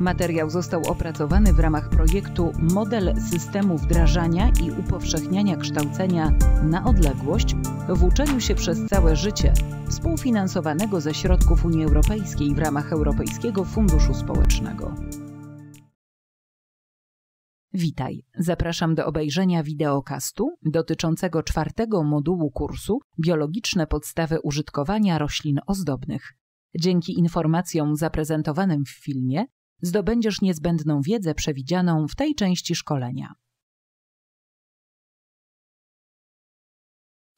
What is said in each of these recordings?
Materiał został opracowany w ramach projektu Model systemu wdrażania i upowszechniania kształcenia na odległość w uczeniu się przez całe życie, współfinansowanego ze środków Unii Europejskiej w ramach Europejskiego Funduszu Społecznego. Witaj, zapraszam do obejrzenia wideokastu dotyczącego czwartego modułu kursu Biologiczne podstawy użytkowania roślin ozdobnych. Dzięki informacjom zaprezentowanym w filmie zdobędziesz niezbędną wiedzę przewidzianą w tej części szkolenia.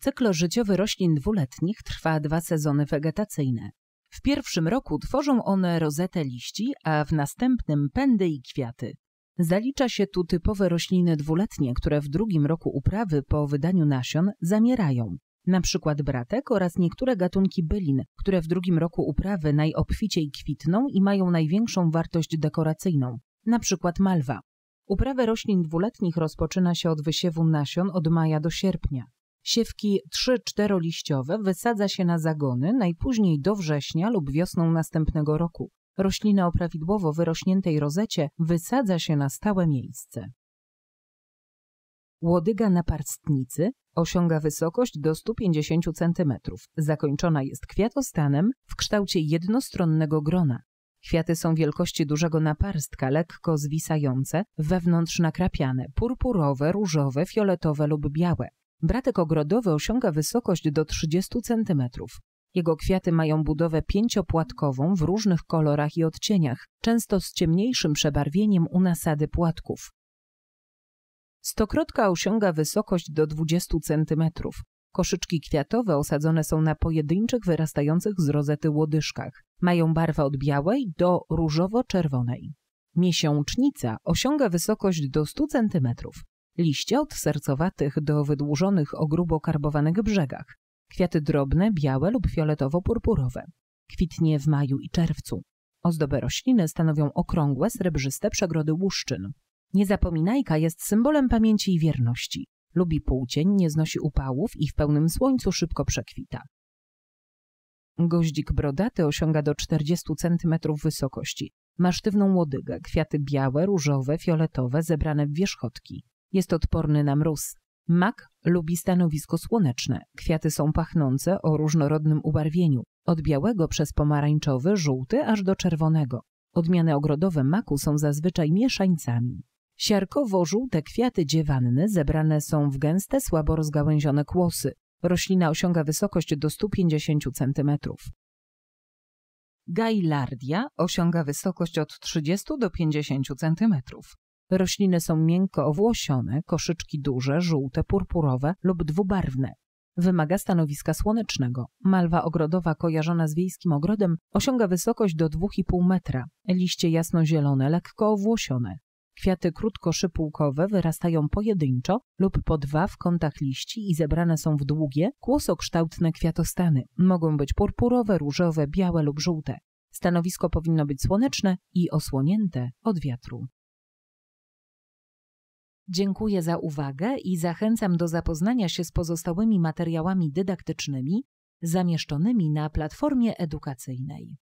Cykl życiowy roślin dwuletnich trwa dwa sezony wegetacyjne. W pierwszym roku tworzą one rozetę liści, a w następnym pędy i kwiaty. Zalicza się tu typowe rośliny dwuletnie, które w drugim roku uprawy po wydaniu nasion zamierają na przykład bratek oraz niektóre gatunki bylin, które w drugim roku uprawy najobficiej kwitną i mają największą wartość dekoracyjną, na przykład malwa. Uprawę roślin dwuletnich rozpoczyna się od wysiewu nasion od maja do sierpnia. Siewki 3-4 liściowe wysadza się na zagony najpóźniej do września lub wiosną następnego roku. Rośliny o prawidłowo wyrośniętej rozecie wysadza się na stałe miejsce. Łodyga naparstnicy osiąga wysokość do 150 cm. Zakończona jest kwiatostanem w kształcie jednostronnego grona. Kwiaty są wielkości dużego naparstka, lekko zwisające, wewnątrz nakrapiane, purpurowe, różowe, fioletowe lub białe. Bratek ogrodowy osiąga wysokość do 30 cm. Jego kwiaty mają budowę pięciopłatkową w różnych kolorach i odcieniach, często z ciemniejszym przebarwieniem u nasady płatków. Stokrotka osiąga wysokość do 20 cm. Koszyczki kwiatowe osadzone są na pojedynczych wyrastających z rozety łodyżkach. Mają barwę od białej do różowo-czerwonej. Miesiącznica osiąga wysokość do 100 cm. Liście od sercowatych do wydłużonych o grubo karbowanych brzegach. Kwiaty drobne, białe lub fioletowo-purpurowe. Kwitnie w maju i czerwcu. Ozdobę rośliny stanowią okrągłe, srebrzyste przegrody łuszczyn. Niezapominajka jest symbolem pamięci i wierności. Lubi półcień, nie znosi upałów i w pełnym słońcu szybko przekwita. Goździk brodaty osiąga do 40 cm wysokości. Ma sztywną łodygę, kwiaty białe, różowe, fioletowe, zebrane w wierzchotki. Jest odporny na mróz. Mak lubi stanowisko słoneczne. Kwiaty są pachnące o różnorodnym ubarwieniu. Od białego przez pomarańczowy, żółty aż do czerwonego. Odmiany ogrodowe maku są zazwyczaj mieszańcami. Siarkowo-żółte kwiaty dziewanny zebrane są w gęste, słabo rozgałęzione kłosy. Roślina osiąga wysokość do 150 cm. Gailardia osiąga wysokość od 30 do 50 cm. Rośliny są miękko owłosione, koszyczki duże, żółte, purpurowe lub dwubarwne. Wymaga stanowiska słonecznego. Malwa ogrodowa kojarzona z wiejskim ogrodem osiąga wysokość do 2,5 metra. Liście jasnozielone, lekko owłosione. Kwiaty krótkoszypułkowe wyrastają pojedynczo lub po dwa w kątach liści i zebrane są w długie, kłosokształtne kwiatostany. Mogą być purpurowe, różowe, białe lub żółte. Stanowisko powinno być słoneczne i osłonięte od wiatru. Dziękuję za uwagę i zachęcam do zapoznania się z pozostałymi materiałami dydaktycznymi zamieszczonymi na platformie edukacyjnej.